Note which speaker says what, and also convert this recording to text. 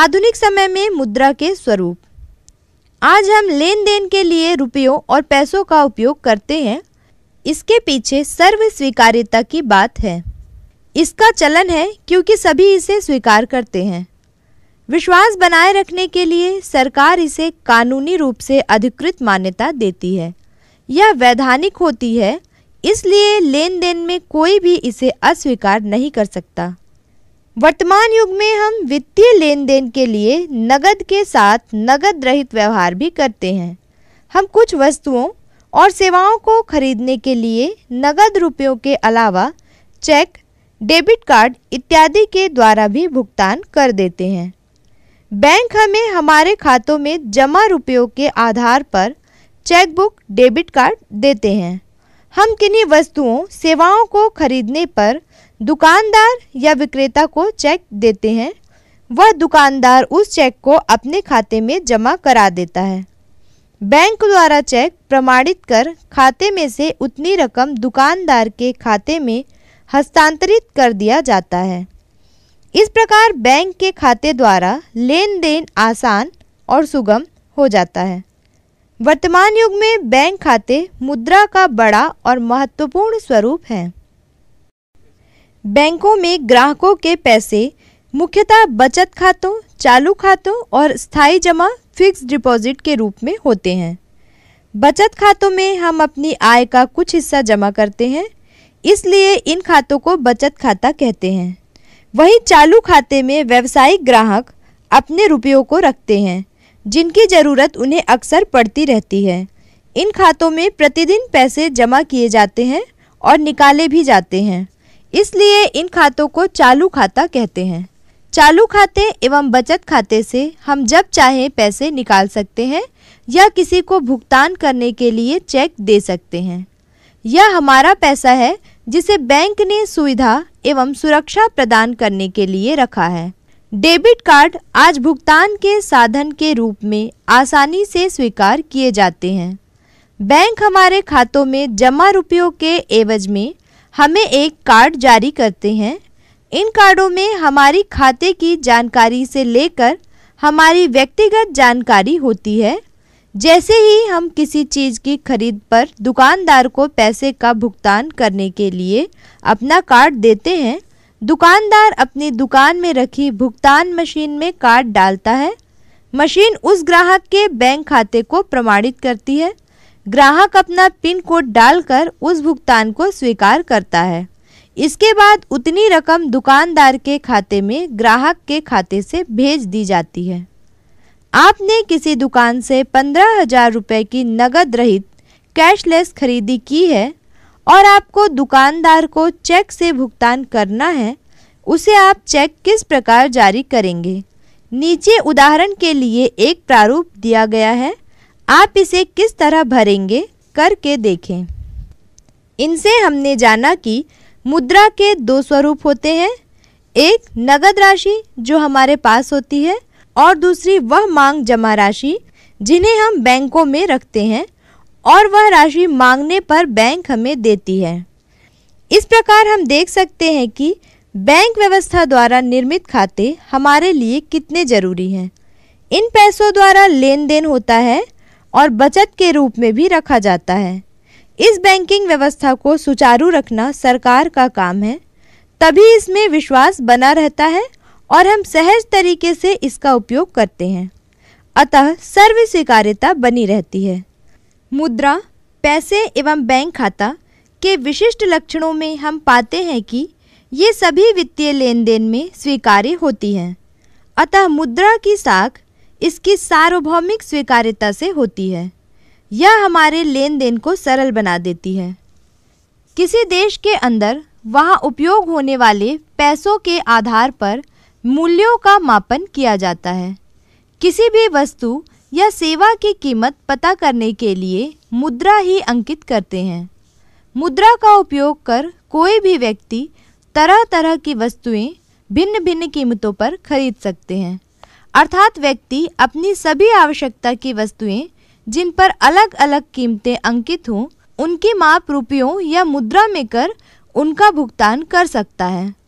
Speaker 1: आधुनिक समय में मुद्रा के स्वरूप आज हम लेन देन के लिए रुपयों और पैसों का उपयोग करते हैं इसके पीछे सर्व स्वीकार्यता की बात है इसका चलन है क्योंकि सभी इसे स्वीकार करते हैं विश्वास बनाए रखने के लिए सरकार इसे कानूनी रूप से अधिकृत मान्यता देती है यह वैधानिक होती है इसलिए लेन देन में कोई भी इसे अस्वीकार नहीं कर सकता वर्तमान युग में हम वित्तीय लेन देन के लिए नगद के साथ नगद रहित व्यवहार भी करते हैं हम कुछ वस्तुओं और सेवाओं को खरीदने के लिए नगद रुपयों के अलावा चेक डेबिट कार्ड इत्यादि के द्वारा भी भुगतान कर देते हैं बैंक हमें हमारे खातों में जमा रुपयों के आधार पर चेकबुक डेबिट कार्ड देते हैं हम किन्हीं वस्तुओं सेवाओं को खरीदने पर दुकानदार या विक्रेता को चेक देते हैं वह दुकानदार उस चेक को अपने खाते में जमा करा देता है बैंक द्वारा चेक प्रमाणित कर खाते में से उतनी रकम दुकानदार के खाते में हस्तांतरित कर दिया जाता है इस प्रकार बैंक के खाते द्वारा लेन देन आसान और सुगम हो जाता है वर्तमान युग में बैंक खाते मुद्रा का बड़ा और महत्वपूर्ण स्वरूप हैं बैंकों में ग्राहकों के पैसे मुख्यतः बचत खातों चालू खातों और स्थायी जमा फिक्स डिपॉजिट के रूप में होते हैं बचत खातों में हम अपनी आय का कुछ हिस्सा जमा करते हैं इसलिए इन खातों को बचत खाता कहते हैं वहीं चालू खाते में व्यावसायिक ग्राहक अपने रुपयों को रखते हैं जिनकी ज़रूरत उन्हें अक्सर पड़ती रहती है इन खातों में प्रतिदिन पैसे जमा किए जाते हैं और निकाले भी जाते हैं इसलिए इन खातों को चालू खाता कहते हैं चालू खाते एवं बचत खाते से हम जब चाहें पैसे निकाल सकते हैं या किसी को भुगतान करने के लिए चेक दे सकते हैं यह हमारा पैसा है जिसे बैंक ने सुविधा एवं सुरक्षा प्रदान करने के लिए रखा है डेबिट कार्ड आज भुगतान के साधन के रूप में आसानी से स्वीकार किए जाते हैं बैंक हमारे खातों में जमा रुपयों के एवज में हमें एक कार्ड जारी करते हैं इन कार्डों में हमारी खाते की जानकारी से लेकर हमारी व्यक्तिगत जानकारी होती है जैसे ही हम किसी चीज़ की खरीद पर दुकानदार को पैसे का भुगतान करने के लिए अपना कार्ड देते हैं दुकानदार अपनी दुकान में रखी भुगतान मशीन में कार्ड डालता है मशीन उस ग्राहक के बैंक खाते को प्रमाणित करती है ग्राहक अपना पिन कोड डालकर उस भुगतान को स्वीकार करता है इसके बाद उतनी रकम दुकानदार के खाते में ग्राहक के खाते से भेज दी जाती है आपने किसी दुकान से पंद्रह हजार रुपये की नगद रहित कैशलेस खरीदी की है और आपको दुकानदार को चेक से भुगतान करना है उसे आप चेक किस प्रकार जारी करेंगे नीचे उदाहरण के लिए एक प्रारूप दिया गया है आप इसे किस तरह भरेंगे करके देखें इनसे हमने जाना कि मुद्रा के दो स्वरूप होते हैं एक नगद राशि जो हमारे पास होती है और दूसरी वह मांग जमा राशि जिन्हें हम बैंकों में रखते हैं और वह राशि मांगने पर बैंक हमें देती है इस प्रकार हम देख सकते हैं कि बैंक व्यवस्था द्वारा निर्मित खाते हमारे लिए कितने जरूरी हैं इन पैसों द्वारा लेन देन होता है और बचत के रूप में भी रखा जाता है इस बैंकिंग व्यवस्था को सुचारू रखना सरकार का काम है तभी इसमें विश्वास बना रहता है और हम सहज तरीके से इसका उपयोग करते हैं अतः सर्व स्वीकार्यता बनी रहती है मुद्रा पैसे एवं बैंक खाता के विशिष्ट लक्षणों में हम पाते हैं कि ये सभी वित्तीय लेन देन में स्वीकार्य होती हैं अतः मुद्रा की साख इसकी सार्वभौमिक स्वीकार्यता से होती है यह हमारे लेन देन को सरल बना देती है किसी देश के अंदर वहाँ उपयोग होने वाले पैसों के आधार पर मूल्यों का मापन किया जाता है किसी भी वस्तु या सेवा की कीमत पता करने के लिए मुद्रा ही अंकित करते हैं मुद्रा का उपयोग कर कोई भी व्यक्ति तरह तरह की वस्तुएं भिन्न भिन्न कीमतों पर खरीद सकते हैं अर्थात व्यक्ति अपनी सभी आवश्यकता की वस्तुएं जिन पर अलग अलग कीमतें अंकित हों उनकी माप रुपयों या मुद्रा में कर उनका भुगतान कर सकता है